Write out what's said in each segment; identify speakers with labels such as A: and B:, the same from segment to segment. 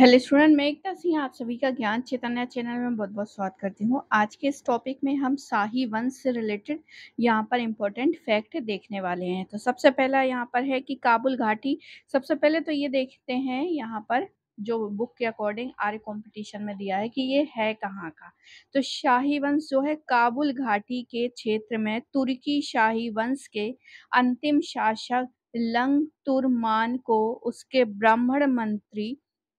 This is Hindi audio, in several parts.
A: हेलो स्टूडेंट मैं एकता सिंह आप सभी का ज्ञान चैतन्य चैनल में बहुत बहुत स्वागत करती हूँ आज के इस टॉपिक में हम शाही वंश से रिलेटेड यहाँ पर इम्पोर्टेंट फैक्ट देखने वाले हैं तो सबसे पहला यहाँ पर है कि काबुल घाटी सबसे पहले तो ये देखते हैं यहाँ पर जो बुक के अकॉर्डिंग आर्य कॉम्पिटिशन में दिया है कि ये है कहाँ का तो शाही वंश जो है काबुल घाटी के क्षेत्र में तुर्की शाही वंश के अंतिम शासक लंग तुरमान को उसके ब्राह्मण मंत्री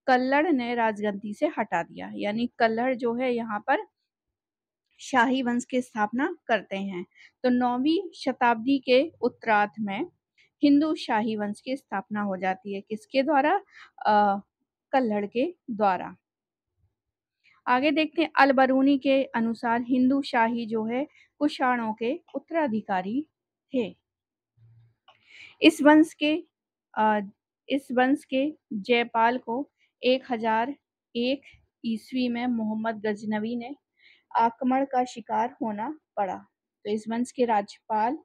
A: कल्लड़ ने राजगद्दी से हटा दिया यानी कल्लड़ जो है यहाँ पर शाही वंश की स्थापना करते हैं तो नौवीं शताब्दी के उत्तरार्ध में हिंदू शाही वंश की स्थापना हो जाती है किसके द्वारा कल्लड़ के द्वारा आगे देखते हैं अलबरूनी के अनुसार हिंदू शाही जो है कुषाणों के उत्तराधिकारी थे इस वंश के इस वंश के जयपाल को एक हजार एक ईस्वी में मोहम्मद गजनवी ने आक्रमण का शिकार होना पड़ा तो इस वंश के राज्यपाल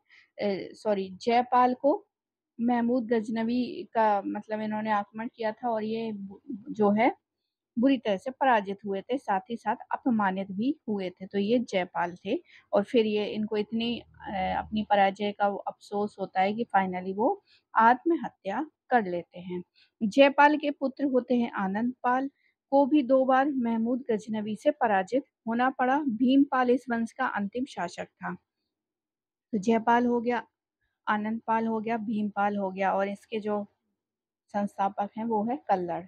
A: सॉरी जयपाल को महमूद गजनवी का मतलब इन्होंने आक्रमण किया था और ये जो है बुरी तरह से पराजित हुए थे साथ ही साथ अपमानित भी हुए थे तो ये जयपाल थे और फिर ये इनको इतनी अपनी पराजय का अफसोस होता है कि फाइनली वो आत्महत्या कर लेते हैं जयपाल के पुत्र होते हैं आनंद पाल को भी दो बार महमूद गजनवी से पराजित होना पड़ा भीमपाल इस वंश का अंतिम शासक था तो जयपाल हो गया आनंद पाल हो गया भीमपाल हो गया और इसके जो संस्थापक हैं वो है कल्लड़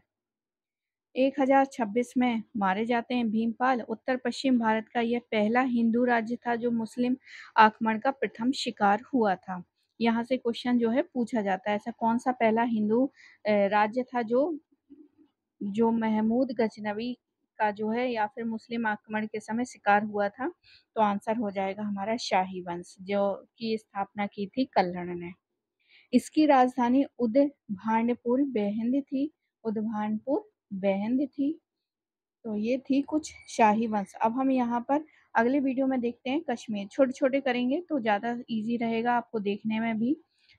A: छब्बीस में मारे जाते हैं भीमपाल उत्तर पश्चिम भारत का यह पहला हिंदू राज्य था जो मुस्लिम आक्रमण का प्रथम शिकार हुआ था यहाँ से क्वेश्चन जो है पूछा जाता है ऐसा कौन सा पहला हिंदू राज्य था जो जो महमूद गजनवी का जो है या फिर मुस्लिम आक्रमण के समय शिकार हुआ था तो आंसर हो जाएगा हमारा शाही वंश जो की स्थापना की थी कल्लड़ ने इसकी राजधानी उद भांडपुर बेहद थी भांडपुर बहन थी तो ये थी कुछ शाही वंश अब हम यहाँ पर अगले वीडियो में देखते हैं कश्मीर छोटे छोटे करेंगे तो ज़्यादा इजी रहेगा आपको देखने में भी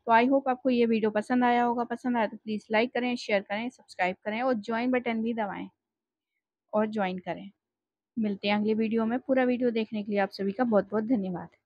A: तो आई होप आपको ये वीडियो पसंद आया होगा पसंद आया तो प्लीज़ लाइक करें शेयर करें सब्सक्राइब करें और ज्वाइन बटन भी दबाएं और ज्वाइन करें मिलते हैं अगले वीडियो में पूरा वीडियो देखने के लिए आप सभी का बहुत बहुत धन्यवाद